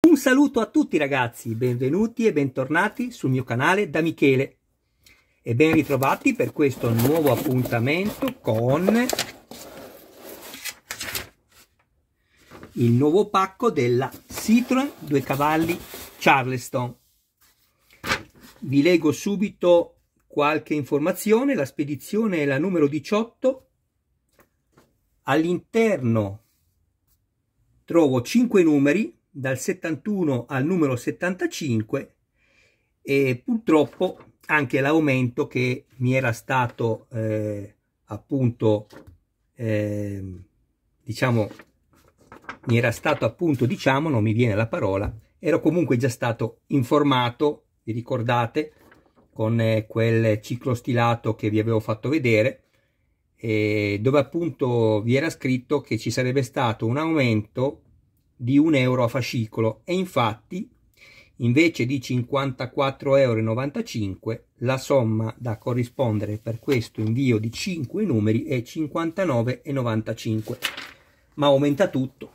Un saluto a tutti ragazzi, benvenuti e bentornati sul mio canale da Michele e ben ritrovati per questo nuovo appuntamento con il nuovo pacco della Citroen 2 cavalli Charleston. Vi leggo subito qualche informazione, la spedizione è la numero 18, all'interno trovo 5 numeri dal 71 al numero 75 e purtroppo anche l'aumento che mi era stato eh, appunto eh, diciamo mi era stato appunto diciamo non mi viene la parola ero comunque già stato informato vi ricordate con eh, quel ciclo stilato che vi avevo fatto vedere dove appunto vi era scritto che ci sarebbe stato un aumento di 1 euro a fascicolo e infatti invece di 54,95 euro la somma da corrispondere per questo invio di 5 numeri è 59,95 euro ma aumenta tutto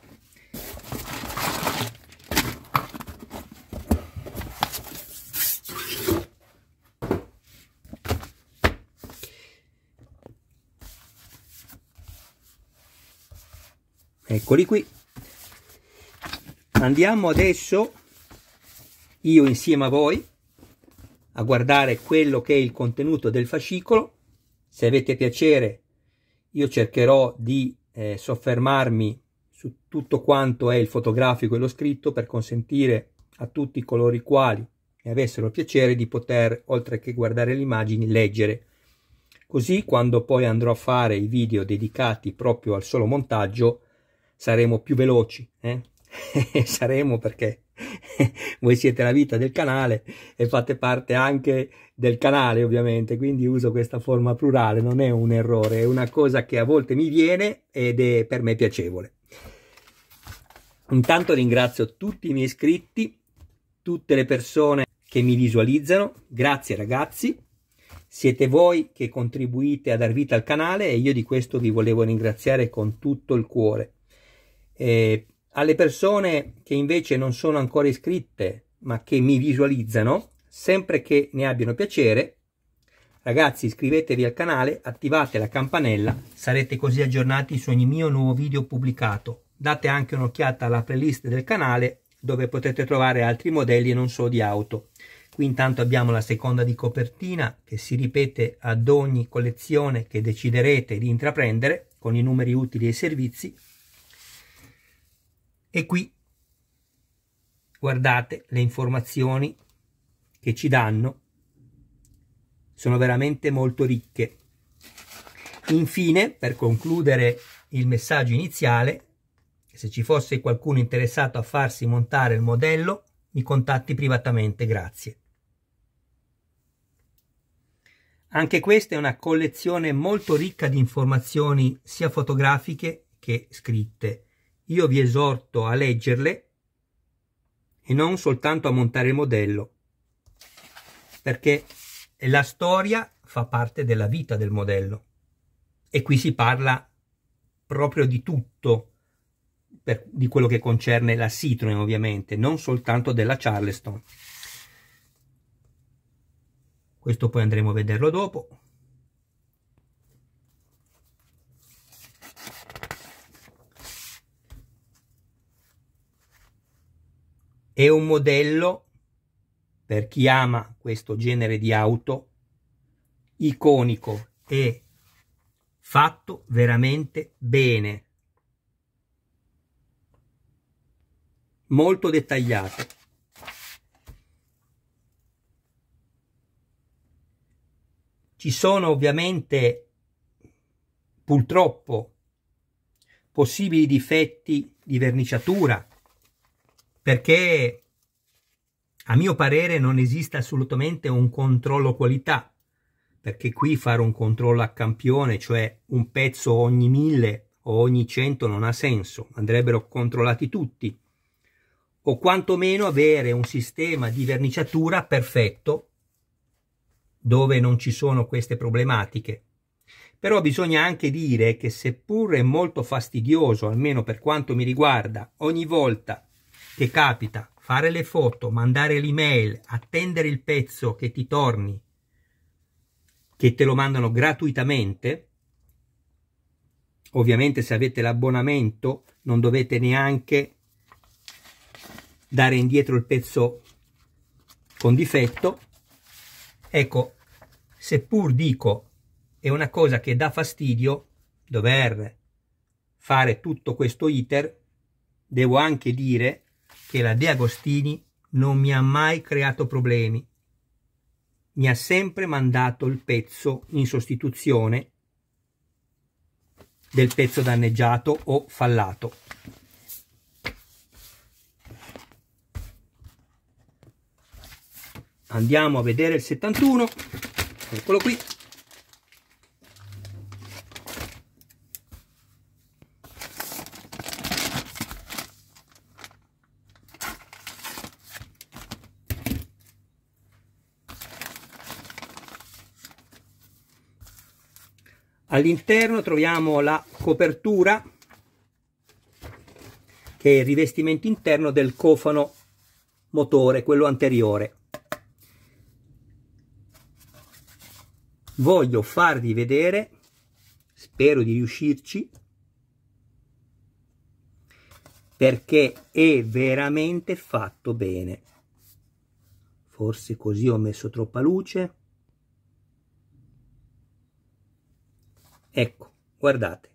eccoli qui Andiamo adesso, io insieme a voi, a guardare quello che è il contenuto del fascicolo. Se avete piacere, io cercherò di eh, soffermarmi su tutto quanto è il fotografico e lo scritto per consentire a tutti coloro i quali ne avessero piacere di poter, oltre che guardare le immagini, leggere. Così quando poi andrò a fare i video dedicati proprio al solo montaggio saremo più veloci. Eh? saremo perché voi siete la vita del canale e fate parte anche del canale ovviamente, quindi uso questa forma plurale, non è un errore, è una cosa che a volte mi viene ed è per me piacevole. Intanto ringrazio tutti i miei iscritti, tutte le persone che mi visualizzano, grazie ragazzi, siete voi che contribuite a dar vita al canale e io di questo vi volevo ringraziare con tutto il cuore. Eh, alle persone che invece non sono ancora iscritte, ma che mi visualizzano, sempre che ne abbiano piacere, ragazzi iscrivetevi al canale, attivate la campanella, sarete così aggiornati su ogni mio nuovo video pubblicato. Date anche un'occhiata alla playlist del canale dove potete trovare altri modelli e non solo di auto. Qui intanto abbiamo la seconda di copertina che si ripete ad ogni collezione che deciderete di intraprendere con i numeri utili e servizi e qui guardate le informazioni che ci danno sono veramente molto ricche. Infine, per concludere il messaggio iniziale, se ci fosse qualcuno interessato a farsi montare il modello, mi contatti privatamente, grazie. Anche questa è una collezione molto ricca di informazioni sia fotografiche che scritte io vi esorto a leggerle e non soltanto a montare il modello, perché la storia fa parte della vita del modello e qui si parla proprio di tutto, per, di quello che concerne la Citroen ovviamente, non soltanto della Charleston. Questo poi andremo a vederlo dopo. è un modello per chi ama questo genere di auto iconico e fatto veramente bene molto dettagliato ci sono ovviamente purtroppo possibili difetti di verniciatura perché a mio parere non esiste assolutamente un controllo qualità, perché qui fare un controllo a campione, cioè un pezzo ogni mille o ogni cento non ha senso, andrebbero controllati tutti, o quantomeno avere un sistema di verniciatura perfetto dove non ci sono queste problematiche. Però bisogna anche dire che seppur è molto fastidioso, almeno per quanto mi riguarda, ogni volta che capita, fare le foto, mandare l'email, attendere il pezzo che ti torni, che te lo mandano gratuitamente, ovviamente se avete l'abbonamento non dovete neanche dare indietro il pezzo con difetto, ecco, seppur dico è una cosa che dà fastidio dover fare tutto questo iter, devo anche dire che la De Agostini non mi ha mai creato problemi. Mi ha sempre mandato il pezzo in sostituzione del pezzo danneggiato o fallato. Andiamo a vedere il 71, eccolo qui. All'interno troviamo la copertura che è il rivestimento interno del cofano motore, quello anteriore. Voglio farvi vedere, spero di riuscirci, perché è veramente fatto bene. Forse così ho messo troppa luce. Ecco, guardate.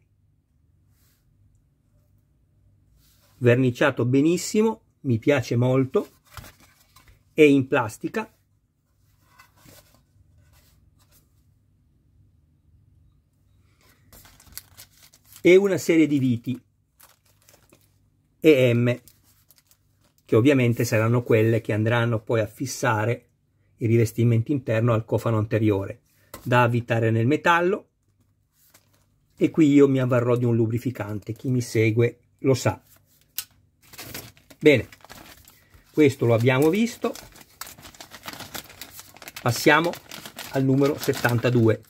Verniciato benissimo, mi piace molto, è in plastica. E una serie di viti e M, che ovviamente saranno quelle che andranno poi a fissare il rivestimento interno al cofano anteriore, da avvitare nel metallo e qui io mi avvarrò di un lubrificante, chi mi segue lo sa. Bene, questo lo abbiamo visto, passiamo al numero 72.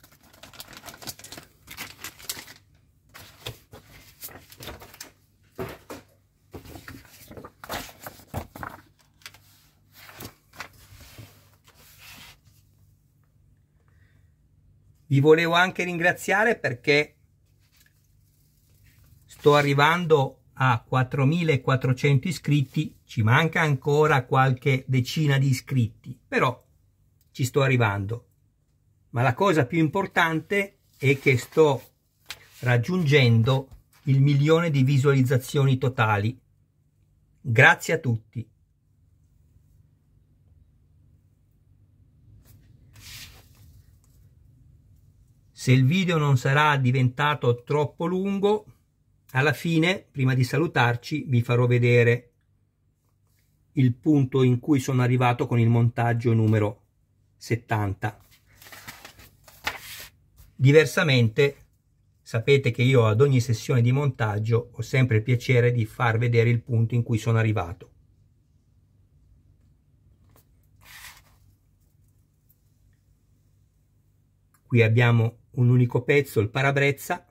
Vi volevo anche ringraziare perché sto arrivando a 4.400 iscritti, ci manca ancora qualche decina di iscritti, però ci sto arrivando. Ma la cosa più importante è che sto raggiungendo il milione di visualizzazioni totali. Grazie a tutti. Se il video non sarà diventato troppo lungo, alla fine, prima di salutarci, vi farò vedere il punto in cui sono arrivato con il montaggio numero 70. Diversamente, sapete che io ad ogni sessione di montaggio ho sempre il piacere di far vedere il punto in cui sono arrivato. Qui abbiamo un unico pezzo, il parabrezza,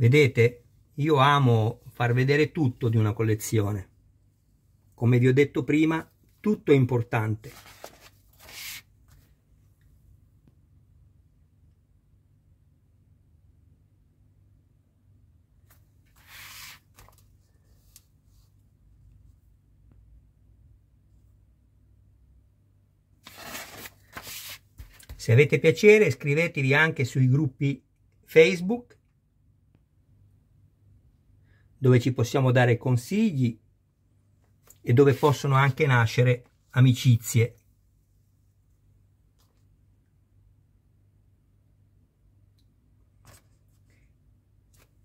Vedete, io amo far vedere tutto di una collezione. Come vi ho detto prima, tutto è importante. Se avete piacere iscrivetevi anche sui gruppi Facebook dove ci possiamo dare consigli e dove possono anche nascere amicizie.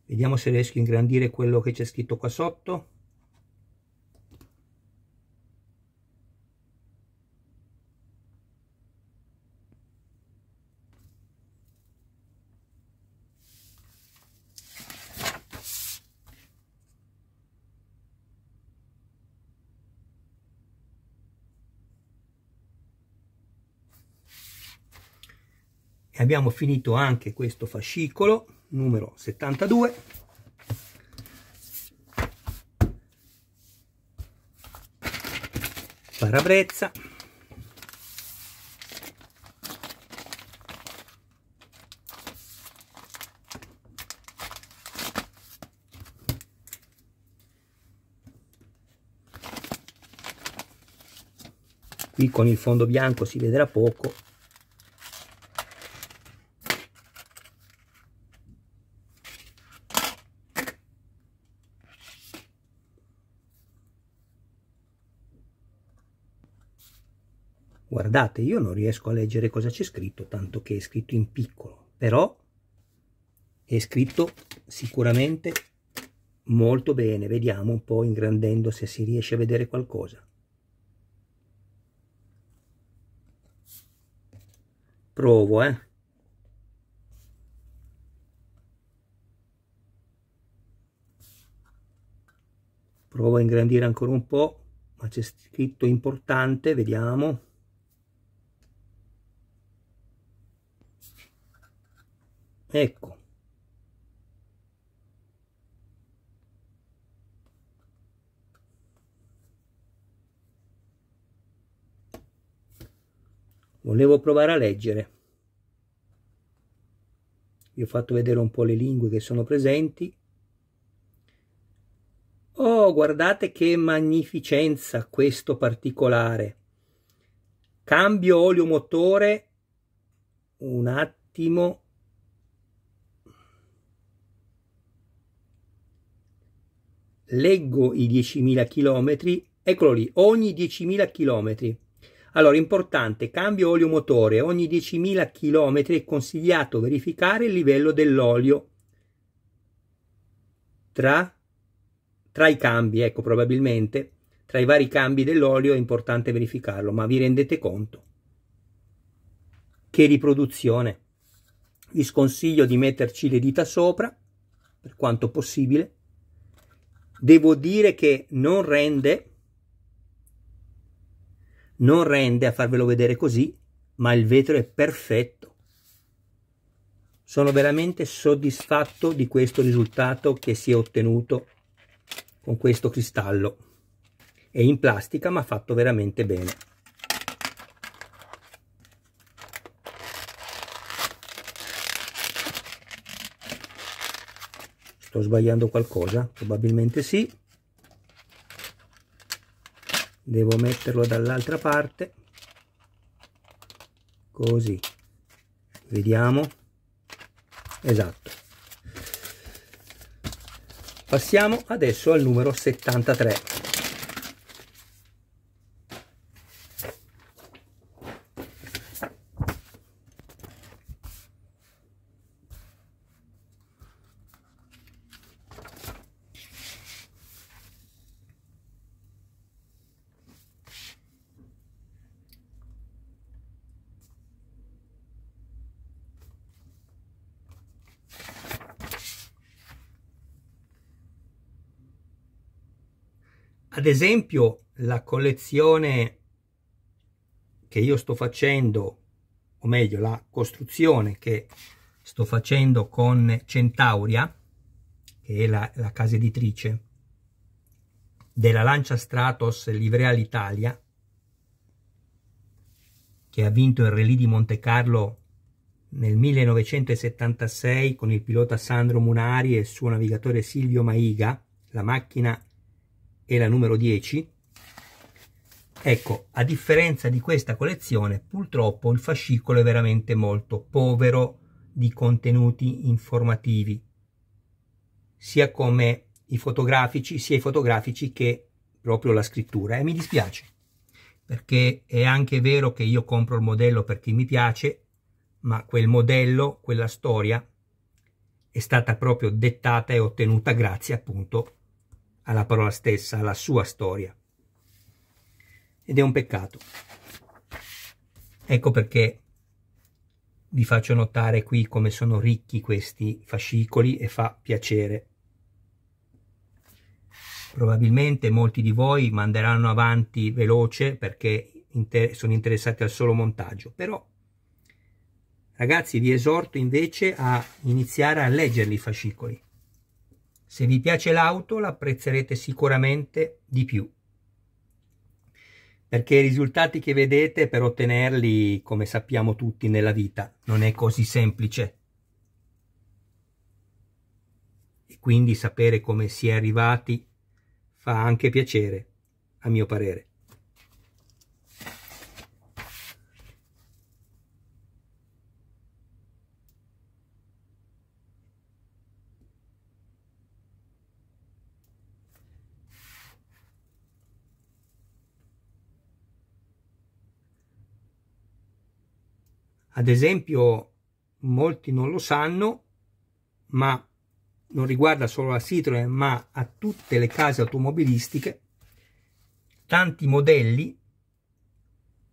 Vediamo se riesco a ingrandire quello che c'è scritto qua sotto. e abbiamo finito anche questo fascicolo numero 72 parabrezza qui con il fondo bianco si vedrà poco Guardate, io non riesco a leggere cosa c'è scritto, tanto che è scritto in piccolo, però è scritto sicuramente molto bene. Vediamo un po' ingrandendo se si riesce a vedere qualcosa. Provo, eh. Provo a ingrandire ancora un po', ma c'è scritto importante, vediamo. ecco volevo provare a leggere vi ho fatto vedere un po' le lingue che sono presenti oh guardate che magnificenza questo particolare cambio olio motore un attimo leggo i 10.000 km, eccolo lì, ogni 10.000 km. Allora, importante, cambio olio motore, ogni 10.000 km è consigliato verificare il livello dell'olio tra, tra i cambi, ecco, probabilmente, tra i vari cambi dell'olio è importante verificarlo, ma vi rendete conto? Che riproduzione! Vi sconsiglio di metterci le dita sopra, per quanto possibile, devo dire che non rende non rende a farvelo vedere così ma il vetro è perfetto sono veramente soddisfatto di questo risultato che si è ottenuto con questo cristallo è in plastica ma fatto veramente bene sto sbagliando qualcosa probabilmente sì devo metterlo dall'altra parte così vediamo esatto passiamo adesso al numero 73 Ad esempio la collezione che io sto facendo, o meglio la costruzione che sto facendo con Centauria, che è la, la casa editrice, della Lancia Stratos Livrea l'Italia, che ha vinto il Rally di Monte Carlo nel 1976 con il pilota Sandro Munari e il suo navigatore Silvio Maiga, la macchina e la numero 10. Ecco, a differenza di questa collezione, purtroppo il fascicolo è veramente molto povero di contenuti informativi, sia come i fotografici, sia i fotografici che proprio la scrittura. E mi dispiace, perché è anche vero che io compro il modello perché mi piace, ma quel modello, quella storia, è stata proprio dettata e ottenuta grazie appunto alla parola stessa, alla sua storia. Ed è un peccato. Ecco perché vi faccio notare qui come sono ricchi questi fascicoli e fa piacere. Probabilmente molti di voi manderanno avanti veloce perché inter sono interessati al solo montaggio, però ragazzi vi esorto invece a iniziare a leggere i fascicoli se vi piace l'auto l'apprezzerete sicuramente di più perché i risultati che vedete per ottenerli, come sappiamo tutti nella vita, non è così semplice. E quindi sapere come si è arrivati fa anche piacere, a mio parere. Ad esempio, molti non lo sanno, ma non riguarda solo la Citroen, ma a tutte le case automobilistiche, tanti modelli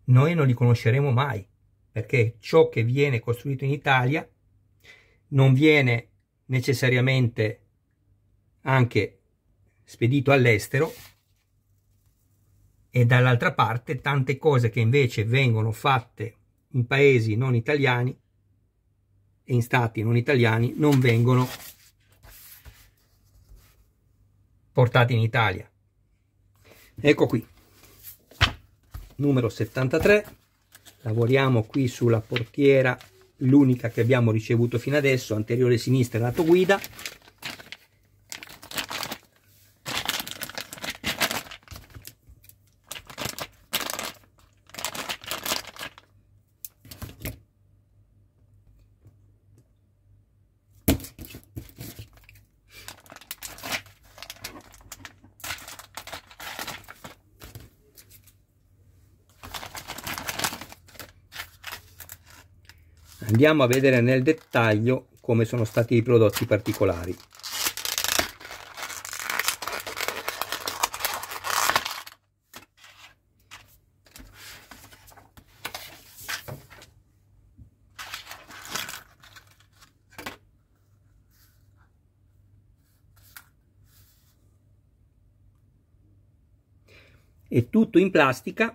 noi non li conosceremo mai, perché ciò che viene costruito in Italia non viene necessariamente anche spedito all'estero e dall'altra parte tante cose che invece vengono fatte in paesi non italiani e in stati non italiani non vengono portati in Italia. Ecco qui, numero 73, lavoriamo qui sulla portiera, l'unica che abbiamo ricevuto fino adesso, anteriore sinistra lato guida, andiamo a vedere nel dettaglio come sono stati i prodotti particolari è tutto in plastica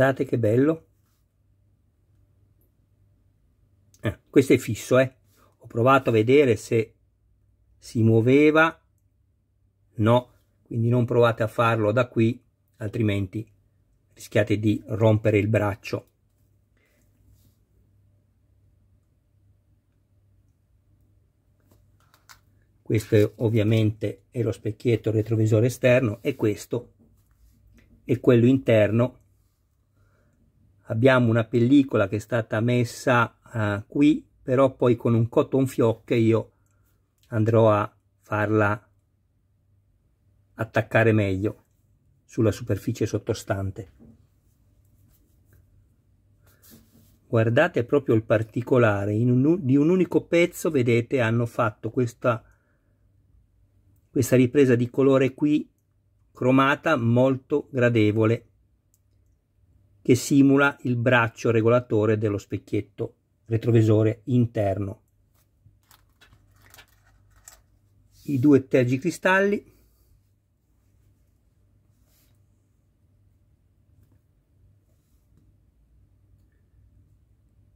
Guardate che bello. Eh, questo è fisso, eh. Ho provato a vedere se si muoveva. No, quindi non provate a farlo da qui, altrimenti rischiate di rompere il braccio. Questo è, ovviamente è lo specchietto retrovisore esterno e questo è quello interno abbiamo una pellicola che è stata messa uh, qui però poi con un cotton fioc io andrò a farla attaccare meglio sulla superficie sottostante guardate proprio il particolare un, di un unico pezzo vedete hanno fatto questa questa ripresa di colore qui cromata molto gradevole che simula il braccio regolatore dello specchietto retrovisore interno. I due tergicristalli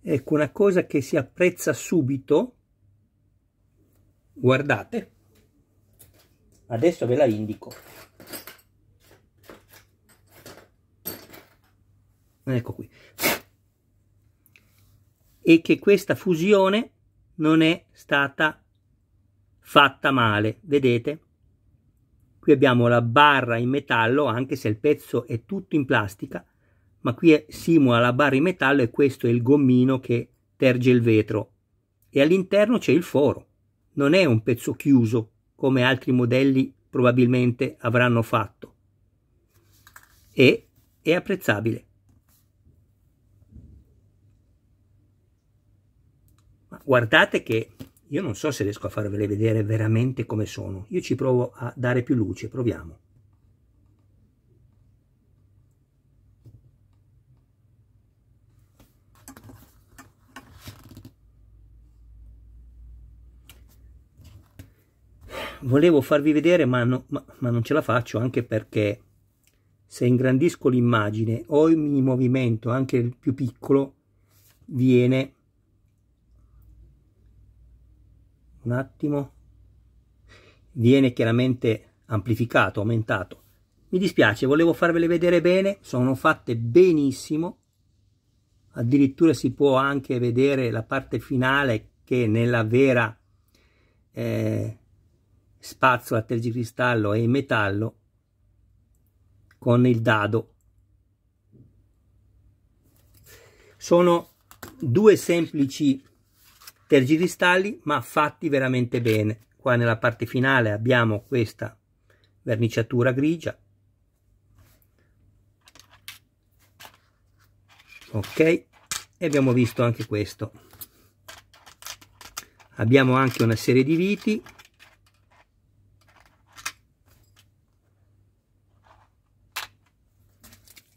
Ecco una cosa che si apprezza subito, guardate, adesso ve la indico. ecco qui, e che questa fusione non è stata fatta male, vedete? Qui abbiamo la barra in metallo, anche se il pezzo è tutto in plastica, ma qui simula la barra in metallo e questo è il gommino che terge il vetro. E all'interno c'è il foro, non è un pezzo chiuso come altri modelli probabilmente avranno fatto. E è apprezzabile. guardate che io non so se riesco a farvele vedere veramente come sono. Io ci provo a dare più luce, proviamo. Volevo farvi vedere, ma, no, ma, ma non ce la faccio, anche perché se ingrandisco l'immagine, ogni movimento, anche il più piccolo, viene un attimo, viene chiaramente amplificato, aumentato. Mi dispiace, volevo farvele vedere bene, sono fatte benissimo, addirittura si può anche vedere la parte finale che nella vera eh, spazzola tergicristallo e metallo con il dado. Sono due semplici tergicristalli ma fatti veramente bene. Qua nella parte finale abbiamo questa verniciatura grigia. Ok, e abbiamo visto anche questo. Abbiamo anche una serie di viti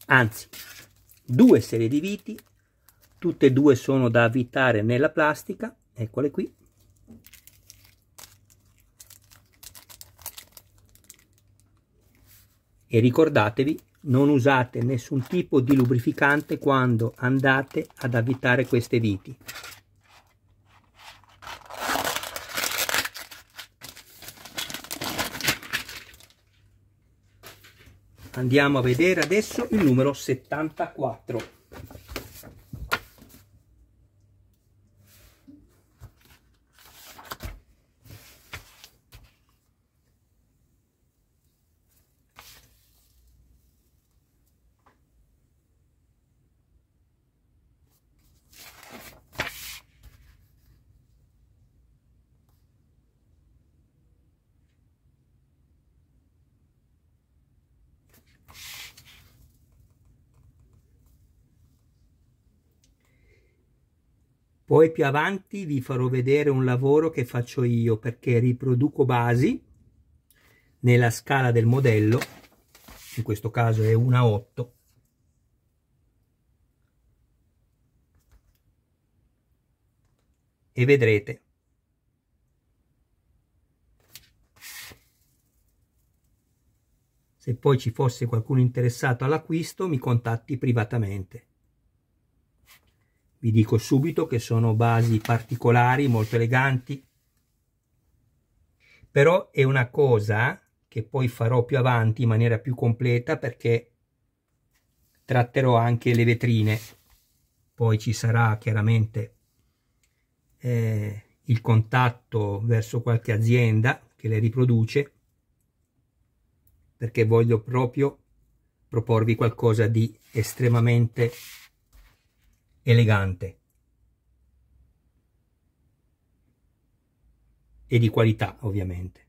anzi due serie di viti, tutte e due sono da avvitare nella plastica eccole qui e ricordatevi non usate nessun tipo di lubrificante quando andate ad avvitare queste viti andiamo a vedere adesso il numero 74 Poi più avanti vi farò vedere un lavoro che faccio io perché riproduco basi nella scala del modello, in questo caso è una 8, e vedrete. Se poi ci fosse qualcuno interessato all'acquisto mi contatti privatamente vi dico subito che sono basi particolari molto eleganti però è una cosa che poi farò più avanti in maniera più completa perché tratterò anche le vetrine poi ci sarà chiaramente eh, il contatto verso qualche azienda che le riproduce perché voglio proprio proporvi qualcosa di estremamente elegante e di qualità ovviamente.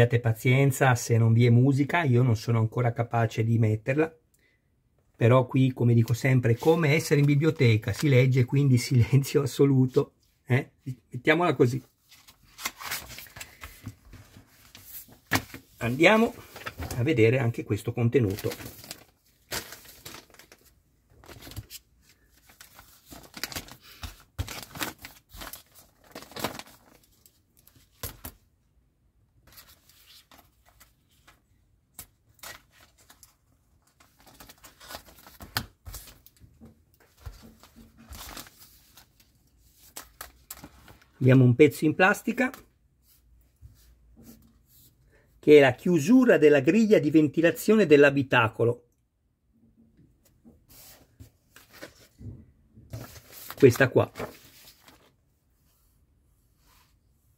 abbiate pazienza se non vi è musica, io non sono ancora capace di metterla, però qui come dico sempre come essere in biblioteca, si legge quindi silenzio assoluto, eh? mettiamola così. Andiamo a vedere anche questo contenuto. abbiamo un pezzo in plastica che è la chiusura della griglia di ventilazione dell'abitacolo questa qua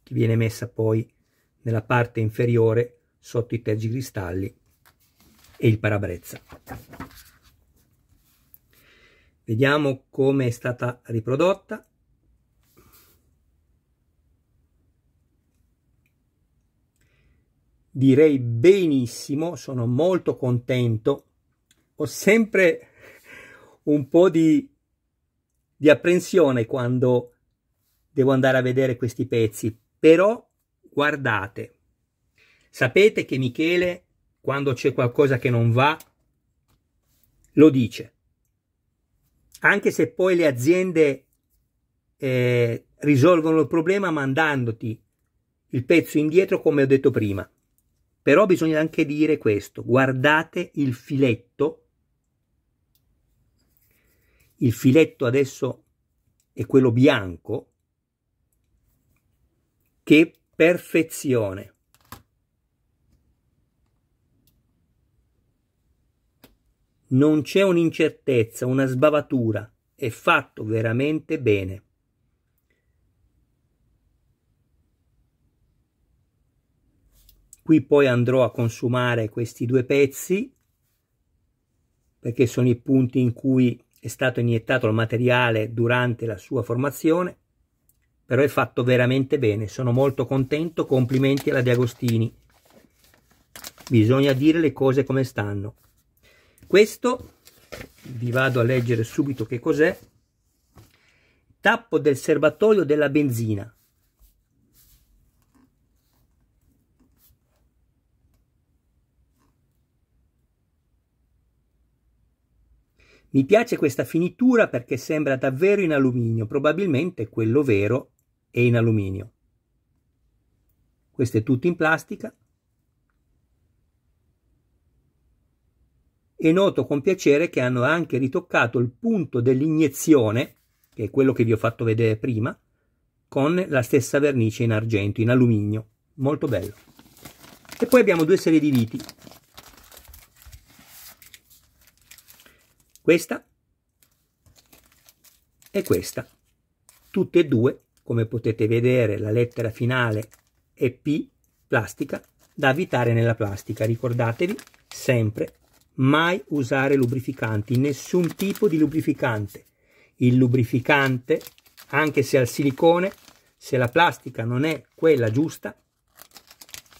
che viene messa poi nella parte inferiore sotto i tergicristalli e il parabrezza. Vediamo come è stata riprodotta. direi benissimo, sono molto contento. Ho sempre un po' di, di apprensione quando devo andare a vedere questi pezzi, però guardate, sapete che Michele, quando c'è qualcosa che non va, lo dice. Anche se poi le aziende eh, risolvono il problema mandandoti il pezzo indietro, come ho detto prima. Però bisogna anche dire questo, guardate il filetto, il filetto adesso è quello bianco, che perfezione. Non c'è un'incertezza, una sbavatura, è fatto veramente bene. qui poi andrò a consumare questi due pezzi perché sono i punti in cui è stato iniettato il materiale durante la sua formazione però è fatto veramente bene sono molto contento complimenti alla di Agostini bisogna dire le cose come stanno questo vi vado a leggere subito che cos'è tappo del serbatoio della benzina Mi piace questa finitura perché sembra davvero in alluminio, probabilmente quello vero è in alluminio. Questo è tutto in plastica. E noto con piacere che hanno anche ritoccato il punto dell'iniezione, che è quello che vi ho fatto vedere prima, con la stessa vernice in argento, in alluminio. Molto bello. E poi abbiamo due serie di viti. questa e questa. Tutte e due, come potete vedere, la lettera finale è P, plastica, da evitare nella plastica. Ricordatevi sempre mai usare lubrificanti, nessun tipo di lubrificante. Il lubrificante, anche se al silicone, se la plastica non è quella giusta,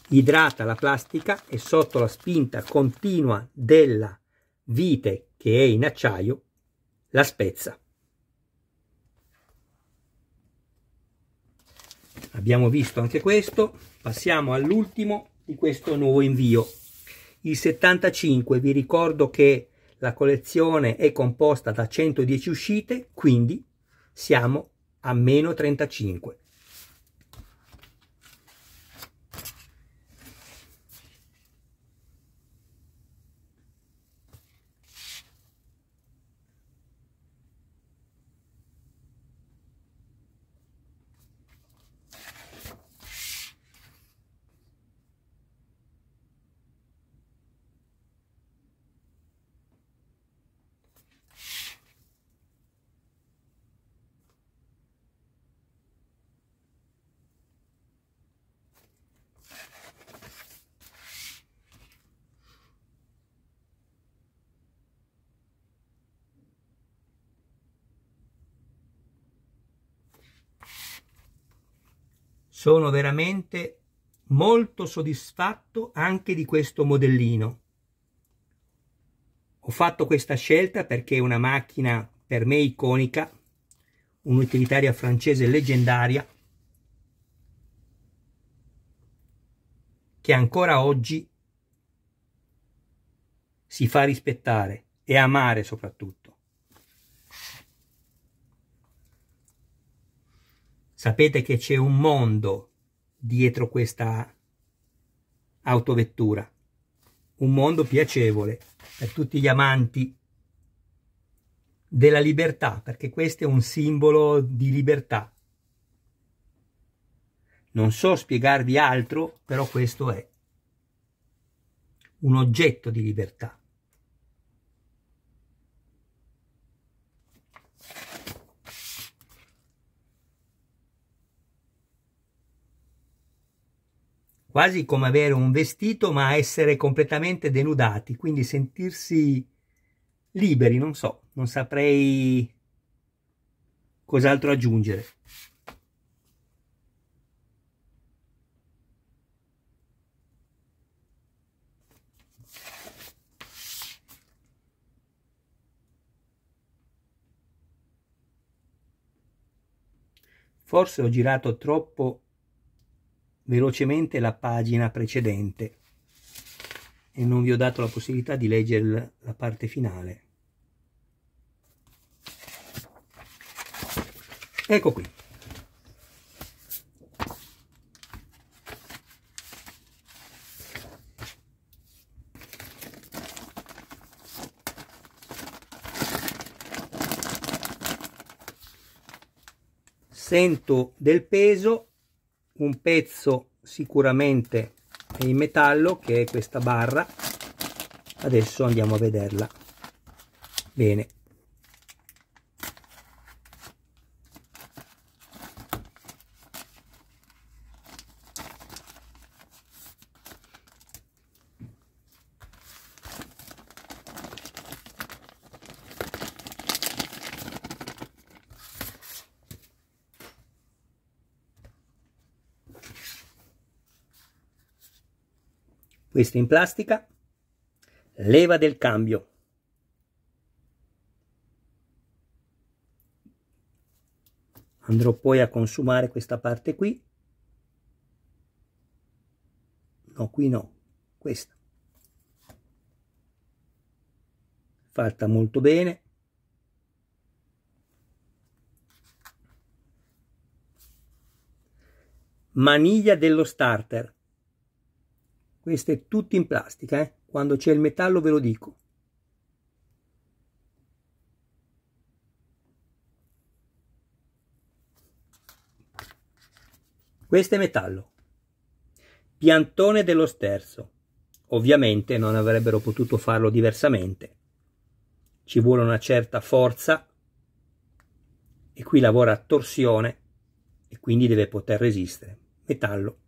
idrata la plastica e sotto la spinta continua della vite che è in acciaio, la spezza. Abbiamo visto anche questo, passiamo all'ultimo di questo nuovo invio. Il 75, vi ricordo che la collezione è composta da 110 uscite, quindi siamo a meno 35. Sono veramente molto soddisfatto anche di questo modellino. Ho fatto questa scelta perché è una macchina per me iconica, un'utilitaria francese leggendaria, che ancora oggi si fa rispettare e amare soprattutto. Sapete che c'è un mondo dietro questa autovettura, un mondo piacevole per tutti gli amanti della libertà, perché questo è un simbolo di libertà. Non so spiegarvi altro, però questo è un oggetto di libertà. quasi come avere un vestito ma essere completamente denudati, quindi sentirsi liberi, non so, non saprei cos'altro aggiungere. Forse ho girato troppo velocemente la pagina precedente e non vi ho dato la possibilità di leggere la parte finale. Ecco qui. sento del peso un pezzo sicuramente è in metallo che è questa barra adesso andiamo a vederla bene questo in plastica, leva del cambio. Andrò poi a consumare questa parte qui. No, qui no, questa. Fatta molto bene. Maniglia dello starter queste tutte in plastica, eh? Quando c'è il metallo ve lo dico. Questo è metallo. Piantone dello sterzo. Ovviamente non avrebbero potuto farlo diversamente. Ci vuole una certa forza e qui lavora a torsione e quindi deve poter resistere. Metallo.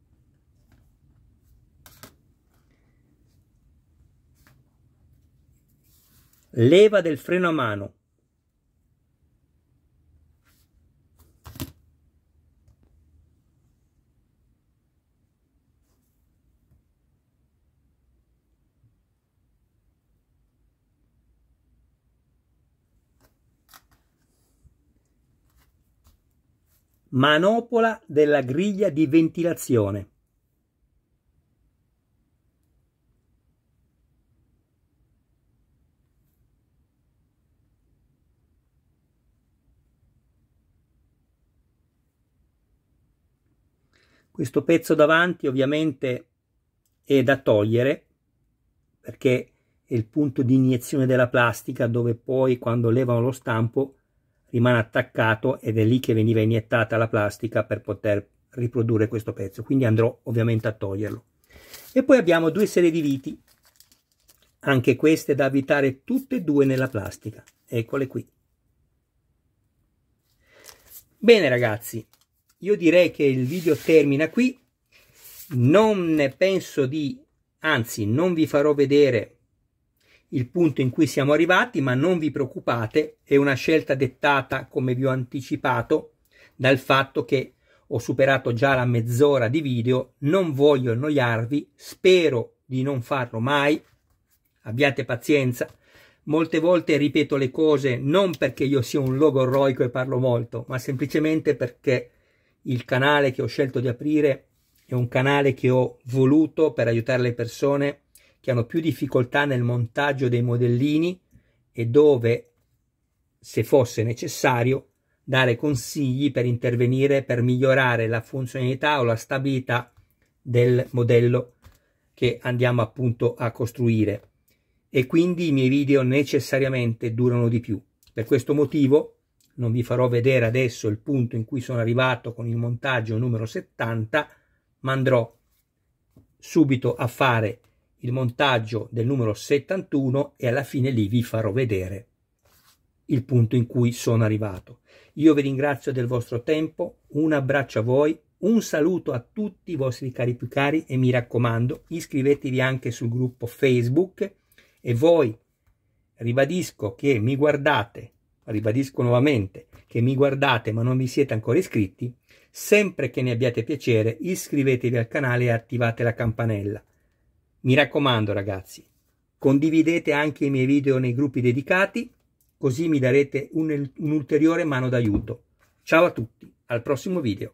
leva del freno a mano. Manopola della griglia di ventilazione. Questo pezzo davanti ovviamente è da togliere perché è il punto di iniezione della plastica dove poi quando levano lo stampo rimane attaccato ed è lì che veniva iniettata la plastica per poter riprodurre questo pezzo quindi andrò ovviamente a toglierlo e poi abbiamo due serie di viti anche queste da avvitare tutte e due nella plastica eccole qui bene ragazzi io direi che il video termina qui non ne penso di anzi non vi farò vedere il punto in cui siamo arrivati ma non vi preoccupate è una scelta dettata come vi ho anticipato dal fatto che ho superato già la mezz'ora di video non voglio annoiarvi spero di non farlo mai abbiate pazienza Molte volte ripeto le cose non perché io sia un logorroico e parlo molto, ma semplicemente perché il canale che ho scelto di aprire è un canale che ho voluto per aiutare le persone che hanno più difficoltà nel montaggio dei modellini e dove, se fosse necessario, dare consigli per intervenire per migliorare la funzionalità o la stabilità del modello che andiamo appunto a costruire e quindi i miei video necessariamente durano di più. Per questo motivo non vi farò vedere adesso il punto in cui sono arrivato con il montaggio numero 70, ma andrò subito a fare il montaggio del numero 71 e alla fine lì vi farò vedere il punto in cui sono arrivato. Io vi ringrazio del vostro tempo, un abbraccio a voi, un saluto a tutti i vostri cari più cari e mi raccomando iscrivetevi anche sul gruppo Facebook e voi ribadisco che mi guardate ribadisco nuovamente, che mi guardate ma non vi siete ancora iscritti, sempre che ne abbiate piacere iscrivetevi al canale e attivate la campanella. Mi raccomando ragazzi, condividete anche i miei video nei gruppi dedicati, così mi darete un'ulteriore un mano d'aiuto. Ciao a tutti, al prossimo video.